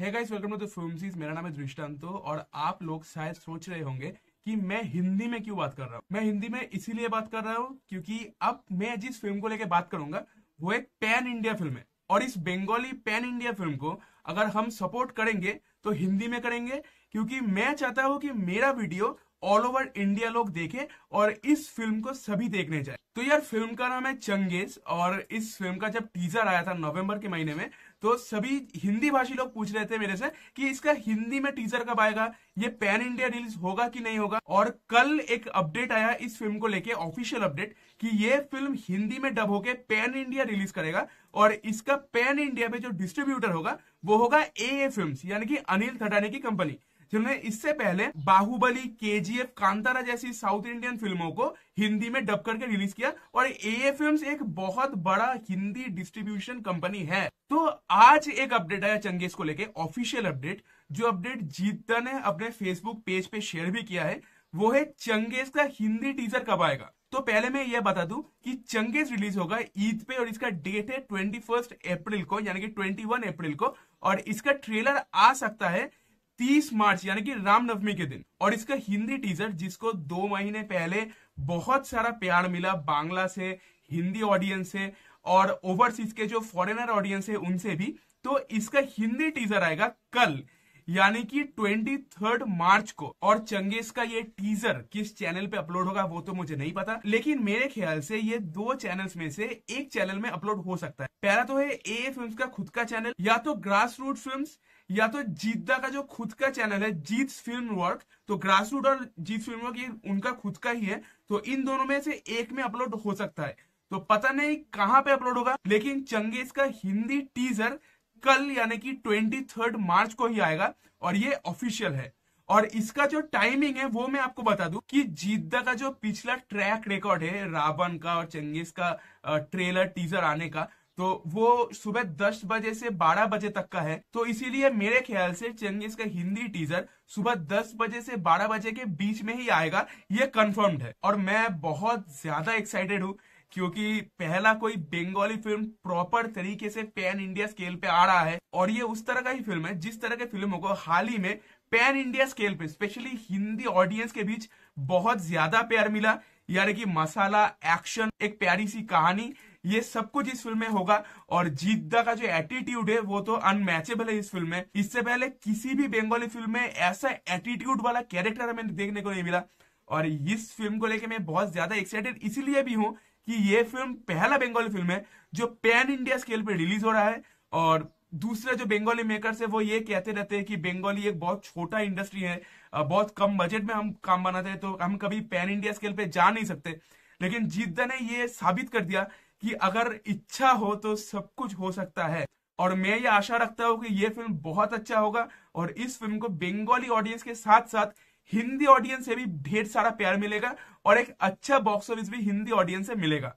hey guys welcome to the film sees मेरा नाम है दृष्टांतो और आप लोग शायद सोच रहे होंगे कि मैं हिंदी में क्यों बात कर रहा हूँ मैं हिंदी में इसीलिए बात कर रहा हूँ क्योंकि अब मैं जिस फिल्म को लेकर बात करूंगा वो एक पैन इंडिया फिल्म है और इस बंगाली पैन इंडिया फिल्म को अगर हम सपोर्ट करेंगे तो हिंदी में करेंगे क्योंकि मैं चाहता हूँ कि मेरा वीडियो ऑल ओवर इंडिया लोग देखे और इस फिल्म को सभी देखने जाए तो यार फिल्म का नाम है चंगेज और इस फिल्म का जब टीजर आया था नवंबर के महीने में तो सभी हिंदी भाषी लोग पूछ रहे थे मेरे से कि इसका हिंदी में टीजर कब आएगा ये पैन इंडिया रिलीज होगा कि नहीं होगा और कल एक अपडेट आया इस फिल्म को लेके ऑफिशियल अपडेट कि ये फिल्म हिंदी में डब होके पैन इंडिया रिलीज करेगा और इसका पैन इंडिया में जो डिस्ट्रीब्यूटर होगा वो होगा ए ए फिल्म यानी कि अनिल थटाने की कंपनी जिन्होंने इससे पहले बाहुबली एफ कांतारा जैसी साउथ इंडियन फिल्मों को हिंदी में डब करके रिलीज किया और ए फिल्म्स एक बहुत बड़ा हिंदी डिस्ट्रीब्यूशन कंपनी है तो आज एक अपडेट आया चंगेज को लेके ऑफिशियल अपडेट जो अपडेट जीतता ने अपने फेसबुक पेज पे शेयर भी किया है वो है चंगेज का हिंदी टीजर कब आएगा तो पहले मैं यह बता दूं कि चंगेज रिलीज होगा ईद पे और इसका डेट है ट्वेंटी फर्स्ट अप्रैल को यानी कि ट्वेंटी वन अप्रैल को और इसका ट्रेलर आ सकता है 30 मार्च यानी कि रामनवमी के दिन और इसका हिंदी टीजर जिसको दो महीने पहले बहुत सारा प्यार मिला बांग्ला से हिंदी ऑडियंस से और ओवरसीज के जो फॉरेनर ऑडियंस है उनसे भी तो इसका हिंदी टीजर आएगा कल यानी कि 23 मार्च को और चंगेज का ये टीजर किस चैनल पे अपलोड होगा वो तो मुझे नहीं पता लेकिन मेरे ख्याल से ये दो चैनल्स में से एक चैनल में अपलोड हो सकता है पहला तो है ए फिल्म्स का खुद का चैनल या तो ग्रास रूट फिल्म्स या तो जीतदा का जो खुद का चैनल है जीत फिल्म वर्क तो ग्रास रूट और जीत फिल्म वर्क ये उनका खुद का ही है तो इन दोनों में से एक में अपलोड हो सकता है तो पता नहीं कहाँ पे अपलोड होगा लेकिन चंगेज का हिंदी टीजर कल यानी कि ट्वेंटी थर्ड मार्च को ही आएगा और ये ऑफिशियल है और इसका जो टाइमिंग है वो मैं आपको बता दूं कि जीदा का जो पिछला ट्रैक रिकॉर्ड है रावण का और चंगेज का ट्रेलर टीजर आने का तो वो सुबह दस बजे से बारह बजे तक का है तो इसीलिए मेरे ख्याल से चंगेज का हिंदी टीजर सुबह दस बजे से बारह बजे के बीच में ही आएगा ये कंफर्म्ड है और मैं बहुत ज्यादा एक्साइटेड हूँ क्योंकि पहला कोई बंगाली फिल्म प्रॉपर तरीके से पैन इंडिया स्केल पे आ रहा है और ये उस तरह का ही फिल्म है जिस तरह के फिल्मों को हाल ही में पैन इंडिया स्केल पे स्पेशली हिंदी ऑडियंस के बीच बहुत ज्यादा प्यार मिला यानी कि मसाला एक्शन एक प्यारी सी कहानी ये सब कुछ इस फिल्म में होगा और जिद्दा का जो एटीट्यूड है वो तो अनमैचेबल है इस फिल्म में इससे पहले किसी भी बंगाली फिल्म में ऐसा एटीट्यूड वाला कैरेक्टर हमें देखने को नहीं मिला और इस फिल्म को लेके मैं बहुत ज्यादा एक्साइटेड इसीलिए भी हूँ कि ये फिल्म पहला बंगाली फिल्म है जो पैन इंडिया स्केल पे रिलीज हो रहा है और दूसरा जो बंगाली मेकर्स है वो ये कहते रहते हैं कि बंगाली एक बहुत छोटा इंडस्ट्री है बहुत कम बजट में हम काम बनाते हैं तो हम कभी पैन इंडिया स्केल पे जा नहीं सकते लेकिन जिद्दा ने ये साबित कर दिया कि अगर इच्छा हो तो सब कुछ हो सकता है और मैं ये आशा रखता हूँ कि ये फिल्म बहुत अच्छा होगा और इस फिल्म को बंगाली ऑडियंस के साथ साथ हिंदी ऑडियंस से भी ढेर सारा प्यार मिलेगा और एक अच्छा बॉक्स ऑफिस भी हिंदी ऑडियंस से मिलेगा